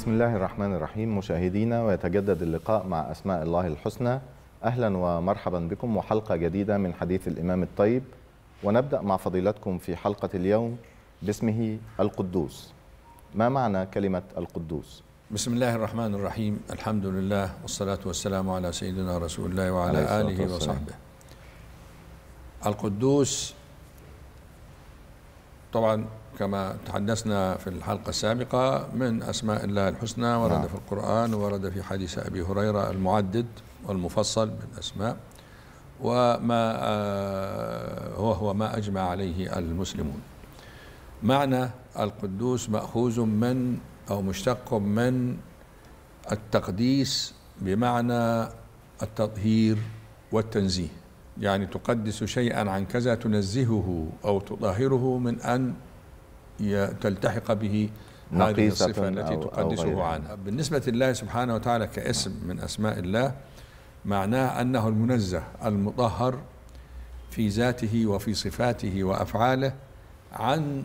بسم الله الرحمن الرحيم مشاهدينا ويتجدد اللقاء مع أسماء الله الحسنى أهلا ومرحبا بكم وحلقة جديدة من حديث الإمام الطيب ونبدأ مع فضيلتكم في حلقة اليوم باسمه القدوس ما معنى كلمة القدوس؟ بسم الله الرحمن الرحيم الحمد لله والصلاة والسلام على سيدنا رسول الله وعلى آله وصحبه القدوس طبعا كما تحدثنا في الحلقة السابقة من أسماء الله الحسنى ورد نعم. في القرآن ورد في حديث أبي هريرة المعدد والمفصل بالأسماء وما آه، هو هو ما أجمع عليه المسلمون معنى القدوس مأخوذ من أو مشتق من التقديس بمعنى التطهير والتنزيه يعني تقدس شيئا عن كذا تنزهه أو تطهره من أن تلتحق به هذه الصفة التي تقدسه عنها بالنسبة لله سبحانه وتعالى كاسم من أسماء الله معناه أنه المنزه المطهر في ذاته وفي صفاته وأفعاله عن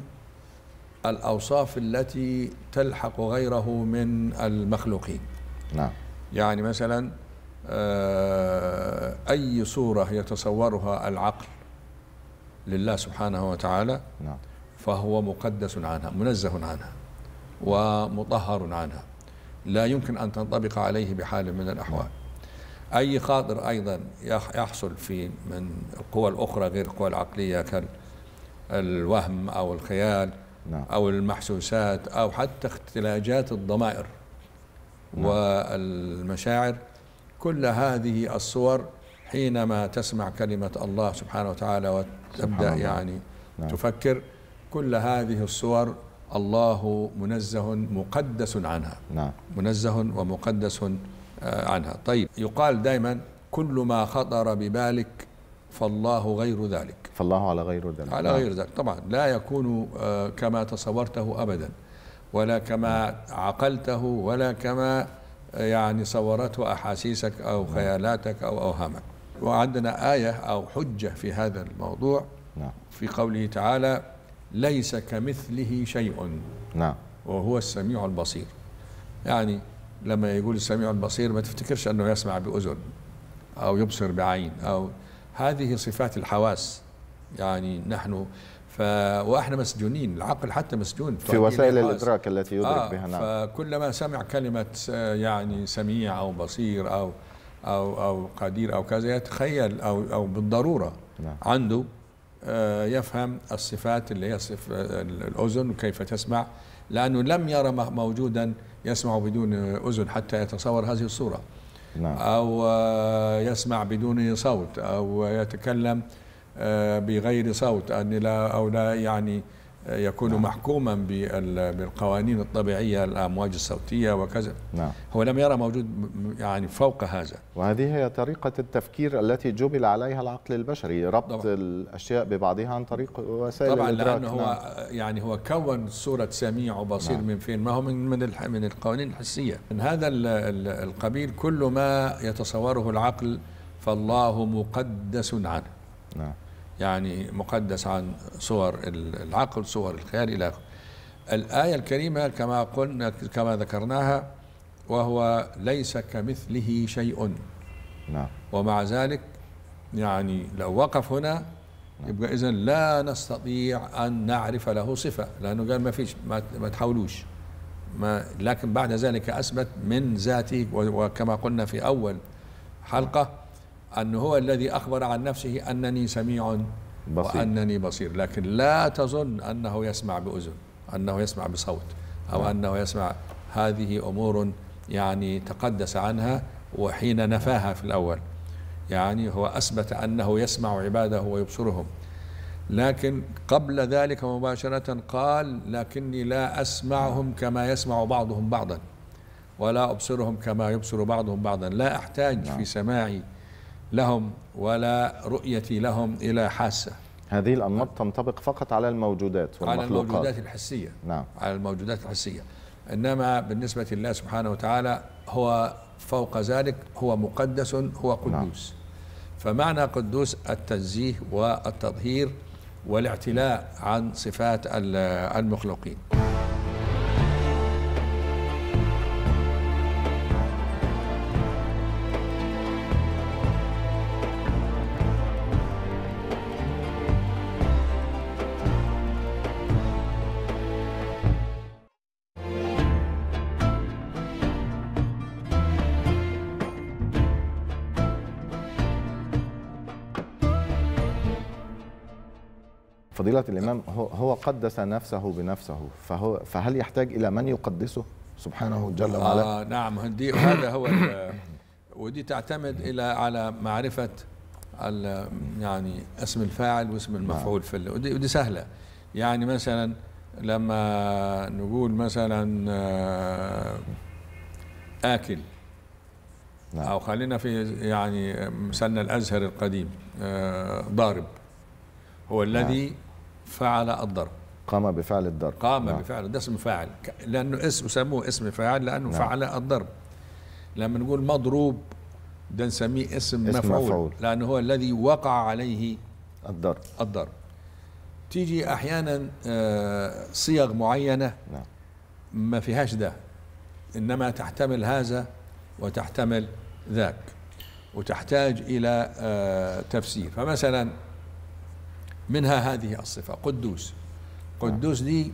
الأوصاف التي تلحق غيره من المخلوقين نعم يعني مثلا آه، أي صورة يتصورها العقل لله سبحانه وتعالى نعم فهو مقدس عنها منزه عنها ومطهر عنها لا يمكن أن تنطبق عليه بحال من الأحوال أي خاطر أيضا يحصل في من القوى الأخرى غير القوى العقلية كالوهم أو الخيال نعم. أو المحسوسات أو حتى اختلاجات الضمائر نعم. والمشاعر كل هذه الصور حينما تسمع كلمة الله سبحانه وتعالى وتبدأ يعني نعم. تفكر كل هذه الصور الله منزه مقدس عنها نعم. منزه ومقدس آه، عنها طيب يقال دائما كل ما خطر ببالك فالله غير ذلك فالله على غير ذلك على نعم. غير ذلك طبعا لا يكون آه، كما تصورته أبدا ولا كما عقلته ولا كما آه، يعني صورته أحاسيسك أو نعم. خيالاتك أو أوهامك وعندنا آية أو حجة في هذا الموضوع نعم. في قوله تعالى ليس كمثله شيء نعم وهو السميع البصير يعني لما يقول السميع البصير ما تفتكرش أنه يسمع بأذن أو يبصر بعين أو هذه صفات الحواس يعني نحن ف واحنا مسجونين العقل حتى مسجون في وسائل الحواس. الادراك التي يدرك آه بها نعم فكلما سمع كلمه آه، يعني سميع او بصير او او او قدير او كذا يتخيل او او بالضروره نعم. عنده آه، يفهم الصفات اللي هي صف آه، الأذن وكيف تسمع لأنه لم يرى موجودا يسمع بدون أذن حتى يتصور هذه الصورة نعم. أو آه، يسمع بدون صوت أو يتكلم بغير صوت أو لا يعني يكون نعم. محكوما بالقوانين الطبيعية الأمواج الصوتية وكذا نعم. هو لم يرى موجود يعني فوق هذا وهذه هي طريقة التفكير التي جبل عليها العقل البشري ربط طبعا. الأشياء ببعضها عن طريق وسائل طبعا الإدراك لأنه نعم. هو يعني هو كون صورة سميع وبصير نعم. من فين ما هو من من, من القوانين الحسية من هذا القبيل كل ما يتصوره العقل فالله مقدس عنه نعم يعني مقدس عن صور العقل صور الخيال إلى آخره الآية الكريمة كما قلنا كما ذكرناها وهو ليس كمثله شيء نعم ومع ذلك يعني لو وقف هنا نعم. يبقى إذا لا نستطيع أن نعرف له صفة لأنه قال ما فيش ما, ما تحاولوش ما لكن بعد ذلك أثبت من ذاته وكما قلنا في أول حلقة أنه هو الذي أخبر عن نفسه أنني سميع بصير. وأنني بصير لكن لا تظن أنه يسمع بأذن أنه يسمع بصوت أو م. نعم. أنه يسمع هذه أمور يعني تقدس عنها وحين نفاها في الأول يعني هو أثبت أنه يسمع عباده ويبصرهم لكن قبل ذلك مباشرة قال لكني لا أسمعهم كما يسمع بعضهم بعضا ولا أبصرهم كما يبصر بعضهم بعضا لا أحتاج في نعم. سماعي لهم ولا رؤيتي لهم إلى حاسة هذه الأنماط تنطبق فقط على الموجودات والمخلوقات على الموجودات الحسية نعم على الموجودات الحسية إنما بالنسبة لله سبحانه وتعالى هو فوق ذلك هو مقدس هو نعم. قدوس نعم. فمعنى قدوس التنزيه والتطهير والاعتلاء عن صفات المخلوقين فضيلة الإمام هو, هو قدس نفسه بنفسه فهو فهل يحتاج إلى من يقدسه سبحانه جل آه، وعلا آه نعم دي هذا هو ودي تعتمد إلى على معرفة يعني اسم الفاعل واسم نعم. المفعول في ودي, ودي سهلة يعني مثلا لما نقول مثلا آه، آكل نعم. أو خلينا في يعني مثلنا الأزهر القديم آه، ضارب هو الذي نعم. فعل الضرب قام بفعل الضرب قام نعم. بفعل ده اسم فاعل لانه اسم سموه اسم فاعل لانه نعم. فعل الضرب لما نقول مضروب ده نسميه اسم, اسم مفعول, مفعول لانه هو الذي وقع عليه الضرب الضرب تيجي احيانا آه، صيغ معينه نعم. ما فيهاش ده انما تحتمل هذا وتحتمل ذاك وتحتاج الى آه، تفسير فمثلا منها هذه الصفة قدوس قدوس دي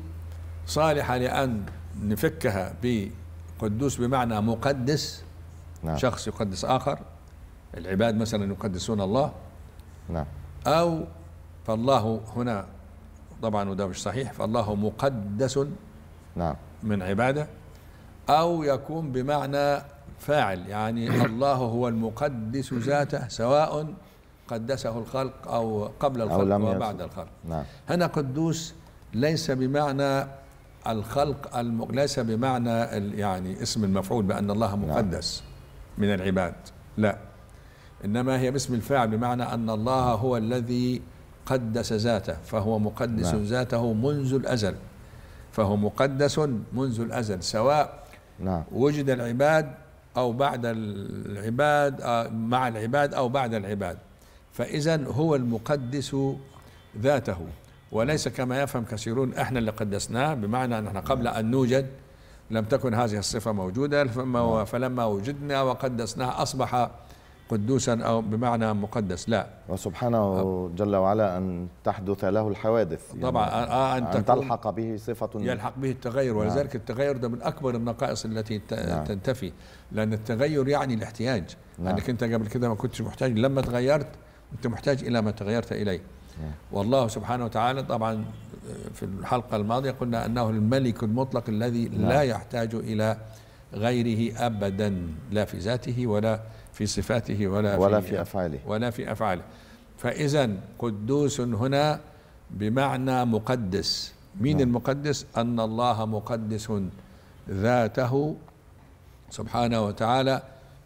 صالحة لأن نفكها بقدوس بمعنى مقدس نعم. شخص يقدس آخر العباد مثلا يقدسون الله نعم أو فالله هنا طبعا وده مش صحيح فالله مقدس نعم من عباده أو يكون بمعنى فاعل يعني الله هو المقدس ذاته سواء قدسه الخلق أو قبل الخلق أو لم وبعد يصف. الخلق نعم. هنا قدوس ليس بمعنى الخلق الم... ليس بمعنى ال... يعني اسم المفعول بأن الله نعم. مقدس نعم. من العباد لا إنما هي باسم الفاعل بمعنى أن الله هو الذي قدس ذاته فهو مقدس نعم. ذاته منذ الأزل فهو مقدس منذ الأزل سواء نعم. وجد العباد أو بعد العباد آه، مع العباد أو بعد العباد فإذا هو المقدس ذاته وليس كما يفهم كثيرون احنا اللي قدسناه بمعنى ان احنا قبل ان نوجد لم تكن هذه الصفة موجودة فلما, نعم. فلما وجدنا وقدسناه أصبح قدوسا أو بمعنى مقدس لا وسبحانه جل وعلا أن تحدث له الحوادث يعني طبعا يعني آه أن, أن تلحق به صفة يلحق به التغير نعم. ولذلك نعم. التغير ده من أكبر النقائص التي نعم. تنتفي لأن التغير يعني الاحتياج نعم. أنك أنت قبل كده ما كنتش محتاج لما تغيرت أنت محتاج إلى ما تغيرت إليه نعم. والله سبحانه وتعالى طبعا آه، في الحلقة الماضية قلنا أنه الملك المطلق الذي نعم. لا يحتاج إلى غيره أبدا لا في ذاته ولا في صفاته ولا, ولا في, في أفعاله ولا في أفعاله فإذا قدوس هنا بمعنى مقدس مين نعم. المقدس أن الله مقدس ذاته سبحانه وتعالى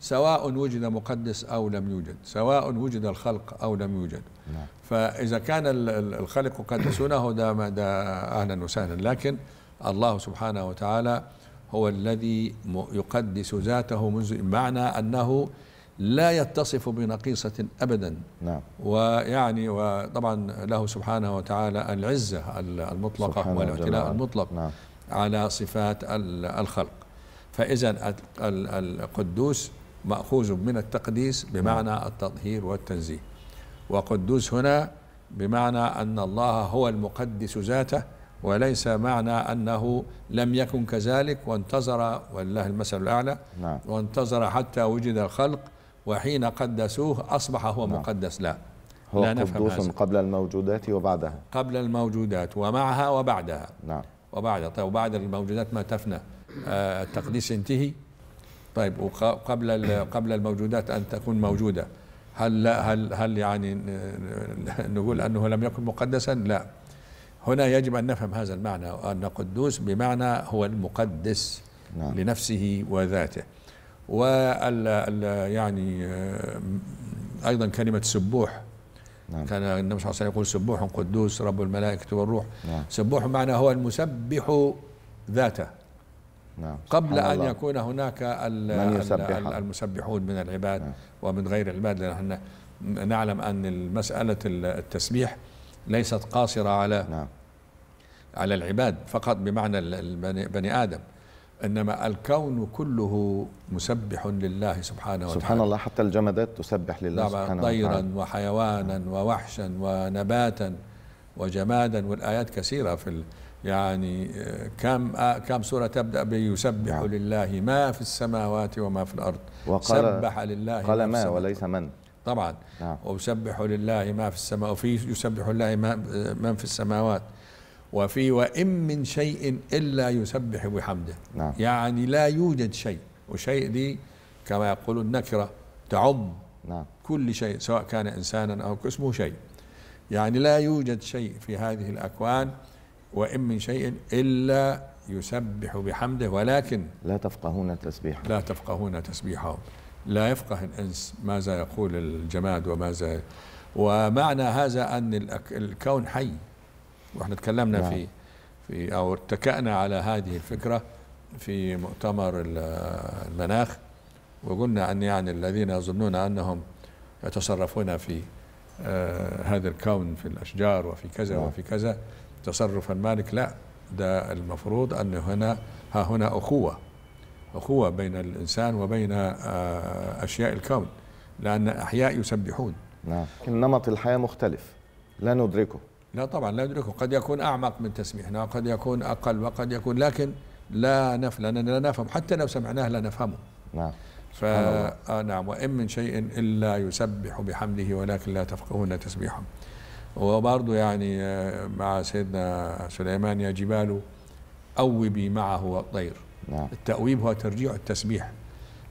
سواء وجد مقدس أو لم يوجد سواء وجد الخلق أو لم يوجد نعم. فإذا كان الخلق قدسونه ده, ده أهلا وسهلا لكن الله سبحانه وتعالى هو الذي يقدس ذاته منذ معنى أنه لا يتصف بنقيصة أبدا نعم. ويعني وطبعا له سبحانه وتعالى العزة المطلقة والاعتلاء المطلق نعم. على صفات الخلق فإذا القدوس مأخوذ من التقديس بمعنى نعم. التطهير والتنزيه وقدوس هنا بمعنى أن الله هو المقدس ذاته وليس معنى أنه لم يكن كذلك وانتظر ولله المثل الأعلى نعم. وانتظر حتى وجد الخلق وحين قدسوه أصبح هو نعم. مقدس لا هو لا قدوس نفهم قبل الموجودات وبعدها قبل الموجودات ومعها وبعدها نعم وبعد طيب وبعد الموجودات ما تفنى آه التقديس انتهي طيب وقبل قبل الموجودات ان تكون موجوده هل هل هل يعني نقول انه لم يكن مقدسا؟ لا. هنا يجب ان نفهم هذا المعنى ان قدوس بمعنى هو المقدس نعم. لنفسه وذاته. وال يعني ايضا كلمه سبوح نعم. كان النبي صلى الله عليه وسلم يقول سبوح قدوس رب الملائكه والروح نعم. سبوح معنى هو المسبح ذاته نعم. قبل أن الله. يكون هناك من المسبحون من العباد نعم. ومن غير العباد لأن نعلم أن مسألة التسبيح ليست قاصرة على نعم. على العباد فقط بمعنى بني آدم إنما الكون كله مسبح لله سبحانه وتعالى سبحان الله حتى الجمادات تسبح لله سبحانه وتعالى طيرا وحيوانا ووحشا ونباتا وجمادا والآيات كثيرة في يعني آه, كم آه, كم سورة تبدأ بيسبح نعم. لله ما في السماوات وما في الأرض وقال سبح لله قال ما, وليس من طبعا نعم. ويسبح لله ما في السماء وفي يسبح لله ما آه, من في السماوات وفي وإن من شيء إلا يسبح بحمده نعم. يعني لا يوجد شيء وشيء دي كما يقول النكرة تعم نعم. كل شيء سواء كان إنسانا أو اسمه شيء يعني لا يوجد شيء في هذه الأكوان وإن من شيء إلا يسبح بحمده ولكن لا تفقهون تسبيحهم لا تفقهون تسبيحهم لا يفقه الإنس ماذا يقول الجماد وماذا ومعنى هذا أن الكون حي وإحنا تكلمنا نعم. في في أو اتكأنا على هذه الفكرة في مؤتمر المناخ وقلنا أن يعني الذين يظنون أنهم يتصرفون في آه هذا الكون في الأشجار وفي كذا نعم. وفي كذا تصرف المالك لا ده المفروض أن هنا ها هنا أخوة أخوة بين الإنسان وبين آه، أشياء الكون لأن أحياء يسبحون نعم لكن نمط الحياة مختلف لا ندركه لا طبعا لا ندركه قد يكون أعمق من تسبيحنا وقد يكون أقل وقد يكون لكن لا نف لأننا لا نفهم حتى لو سمعناه لا نفهمه نعم ف آه، نعم وإن من شيء إلا يسبح بحمده ولكن لا تفقهون تسبيحهم وبرضه يعني آه، مع سيدنا سليمان يا جبال أوبي معه الطير نعم. التأويب هو ترجيع التسبيح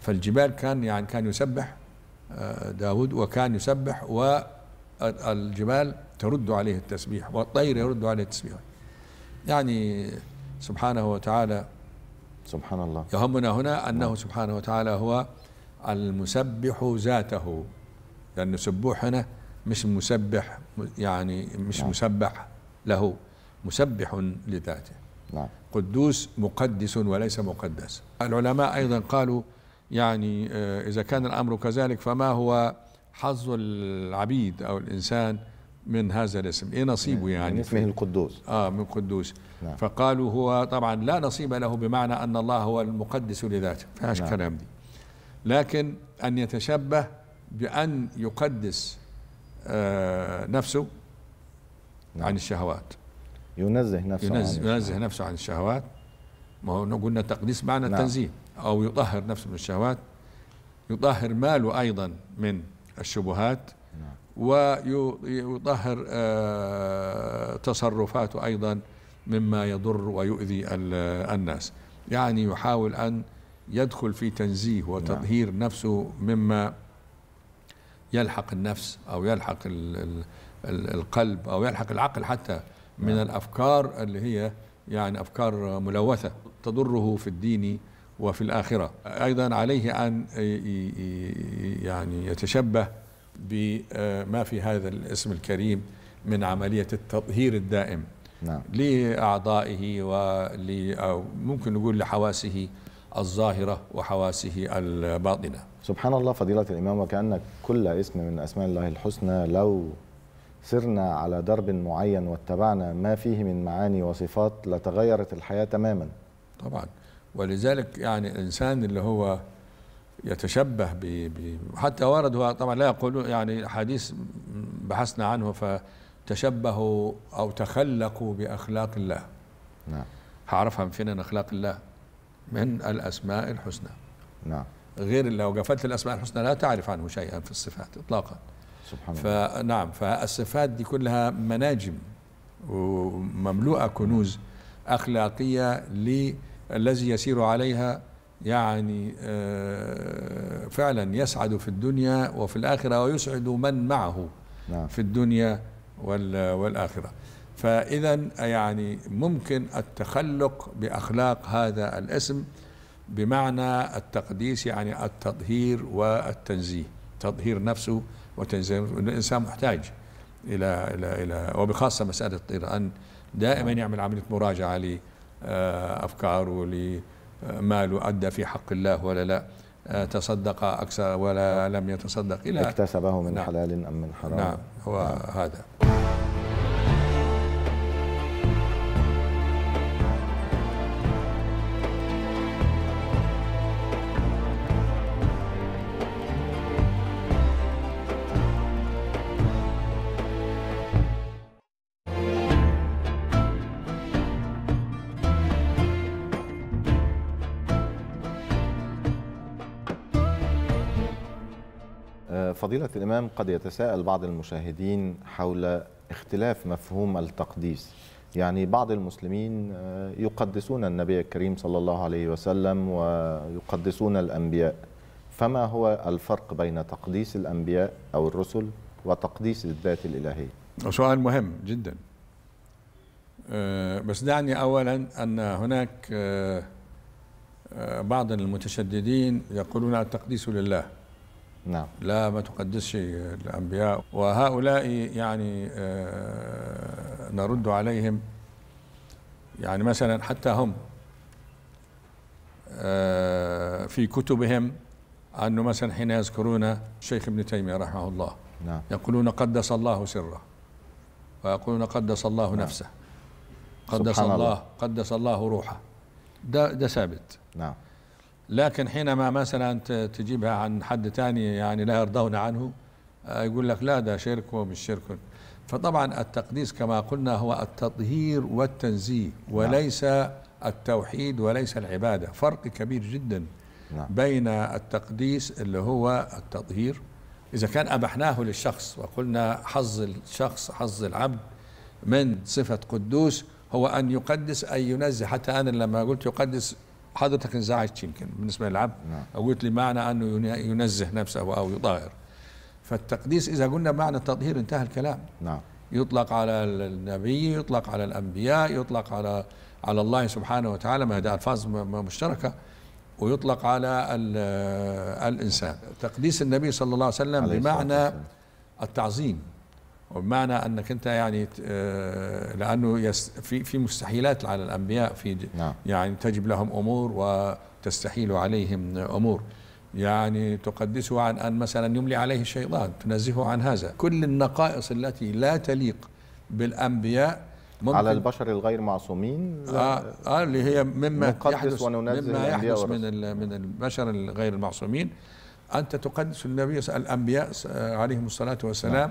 فالجبال كان يعني كان يسبح آه، داود وكان يسبح والجبال ترد عليه التسبيح والطير يرد عليه التسبيح يعني سبحانه وتعالى سبحان الله يهمنا هنا أنه نعم. سبحانه وتعالى هو المسبح ذاته لأن سبوح هنا مش مسبح يعني مش نعم. مسبح له مسبح لذاته نعم. قدوس مقدس وليس مقدس العلماء أيضا قالوا يعني آه، إذا كان الأمر كذلك فما هو حظ العبيد أو الإنسان من هذا الاسم ايه نصيبه يعني من يعني؟ اسمه القدوس اه من قدوس نعم. فقالوا هو طبعا لا نصيب له بمعنى ان الله هو المقدس لذاته فيهاش نعم. كلام دي لكن ان يتشبه بان يقدس آه، نفسه نعم. عن الشهوات ينزه نفسه ينزه, عن ينزه نفسه عن الشهوات ما هو قلنا تقديس معنى نعم. التنزيه او يطهر نفسه من الشهوات يطهر ماله ايضا من الشبهات نعم. ويطهر آه، تصرفاته ايضا مما يضر ويؤذي الناس يعني يحاول ان يدخل في تنزيه وتطهير نعم. نفسه مما يلحق النفس أو يلحق القلب أو يلحق العقل حتى من نعم. الأفكار اللي هي يعني أفكار ملوثة تضره في الدين وفي الآخرة أيضا عليه أن يعني يتشبه بما في هذا الاسم الكريم من عملية التطهير الدائم نعم. لأعضائه ول ممكن نقول لحواسه الظاهرة وحواسه الباطنة سبحان الله فضيلة الإمام وكأن كل اسم من أسماء الله الحسنى لو سرنا على درب معين واتبعنا ما فيه من معاني وصفات لتغيرت الحياة تماما طبعا ولذلك يعني الإنسان اللي هو يتشبه ب حتى ورد طبعا لا يقول يعني حديث بحثنا عنه فتشبهوا أو تخلقوا بأخلاق الله نعم هعرفها من فين أخلاق الله من الأسماء الحسنى نعم غير لو قفلت الأسماء الحسنى لا تعرف عنه شيئا في الصفات إطلاقا سبحان الله فنعم فالصفات دي كلها مناجم ومملوءة كنوز أخلاقية للذي يسير عليها يعني آه، فعلا يسعد في الدنيا وفي الآخرة ويسعد من معه نعم. في الدنيا والآخرة فإذا يعني ممكن التخلق بأخلاق هذا الاسم بمعنى التقديس يعني التطهير والتنزيه تطهير نفسه وتنزيه الإنسان محتاج إلى إلى إلى وبخاصة مسألة أن دائما نعم. يعمل عملية مراجعة لأفكاره آه، لماله آه، أدى في حق الله ولا لا آه، تصدق أكثر ولا نعم. لم يتصدق إلى اكتسبه من نعم حلال أم من حرام نعم هو نعم. هذا فضيلة الإمام قد يتساءل بعض المشاهدين حول اختلاف مفهوم التقديس يعني بعض المسلمين آه، يقدسون النبي الكريم صلى الله عليه وسلم ويقدسون الأنبياء فما هو الفرق بين تقديس الأنبياء أو الرسل وتقديس الذات الإلهية سؤال مهم جدا آه، بس دعني أولا أن هناك آه، بعض المتشددين يقولون التقديس لله نعم لا ما تقدسش الأنبياء وهؤلاء يعني آه، نرد عليهم يعني مثلا حتى هم آه، في كتبهم أنه مثلا حين يذكرون شيخ ابن تيمية رحمه الله نعم. يقولون قدس الله سره ويقولون قدس الله نعم. نفسه قدس الله, الله قدس الله روحه ده ده ثابت نعم لكن حينما مثلا تجيبها عن حد ثاني يعني لا يرضون عنه آه، يقول لك لا ده شرك ومش شرك فطبعا التقديس كما قلنا هو التطهير والتنزيه نعم. وليس التوحيد وليس العبادة فرق كبير جدا نعم. بين التقديس اللي هو التطهير إذا كان أبحناه للشخص وقلنا حظ الشخص حظ العبد من صفة قدوس هو أن يقدس أي ينزه حتى أنا لما قلت يقدس حضرتك انزعجت يمكن بالنسبه للعبد نعم. او قلت لي معنى انه ينزه نفسه او يطهر فالتقديس اذا قلنا معنى التطهير انتهى الكلام نعم يطلق على النبي يطلق على الانبياء يطلق على على الله سبحانه وتعالى ما هذه الفاظ مشتركه ويطلق على الانسان تقديس النبي صلى الله عليه وسلم بمعنى التعظيم بمعنى انك انت يعني آه، لانه يس في في مستحيلات على الانبياء في نعم. يعني تجب لهم امور وتستحيل عليهم امور يعني تقدسه عن ان مثلا يملي عليه الشيطان تنزهه عن هذا كل النقائص التي لا تليق بالانبياء ممكن على البشر الغير معصومين آه, آه اللي هي مما يحدث مما يحدث من من البشر الغير المعصومين انت تقدس النبي الانبياء عليهم الصلاه والسلام نعم.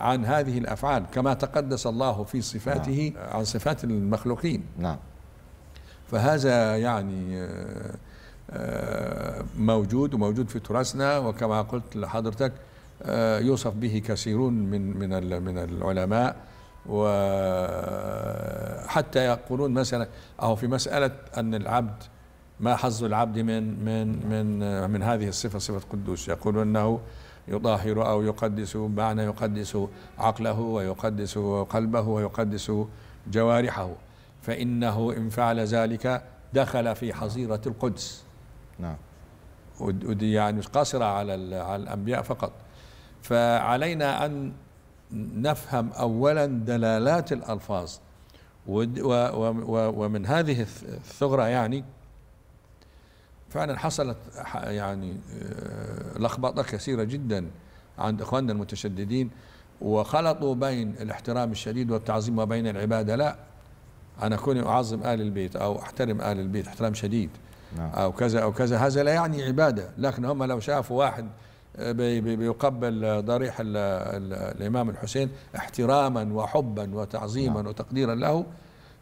عن هذه الافعال كما تقدس الله في صفاته نعم. عن صفات المخلوقين نعم فهذا يعني آه، آه، موجود وموجود في تراثنا وكما قلت لحضرتك آه، يوصف به كثيرون من من من العلماء وحتى يقولون مثلا او في مساله ان العبد ما حظ العبد من من من من هذه الصفه صفه قدوس يقولون انه يطهر أو يقدس بمعنى يقدس عقله ويقدس قلبه ويقدس جوارحه فإنه إن فعل ذلك دخل في حظيرة القدس نعم ودي يعني مش قاصرة على, على الأنبياء فقط فعلينا أن نفهم أولا دلالات الألفاظ ومن هذه الثغرة يعني فعلا حصلت يعني آه، لخبطه كثيره جدا عند اخواننا المتشددين وخلطوا بين الاحترام الشديد والتعظيم وبين العباده لا انا كوني اعظم ال البيت او احترم ال البيت احترام شديد نعم. او كذا او كذا هذا لا يعني عباده لكن هم لو شافوا واحد آه، بي بي بيقبل آه، ضريح الامام الحسين احتراما وحبا وتعظيما نعم. وتقديرا له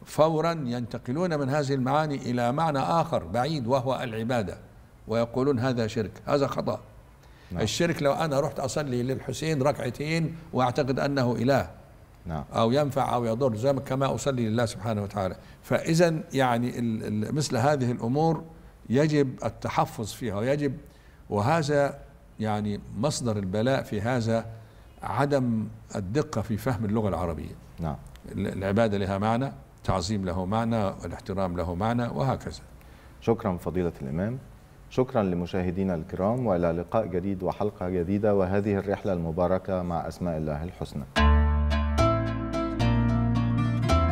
فورا ينتقلون من هذه المعاني إلى معنى آخر بعيد وهو العبادة ويقولون هذا شرك هذا خطأ نعم. الشرك لو أنا رحت أصلي للحسين ركعتين وأعتقد أنه إله نعم. أو ينفع أو يضر زي كما أصلي لله سبحانه وتعالى فإذا يعني مثل هذه الأمور يجب التحفظ فيها ويجب وهذا يعني مصدر البلاء في هذا عدم الدقة في فهم اللغة العربية نعم العبادة لها معنى التعظيم له معنى والاحترام له معنى وهكذا شكرا فضيلة الإمام شكرا لمشاهدينا الكرام والى لقاء جديد وحلقه جديده وهذه الرحله المباركه مع اسماء الله الحسنى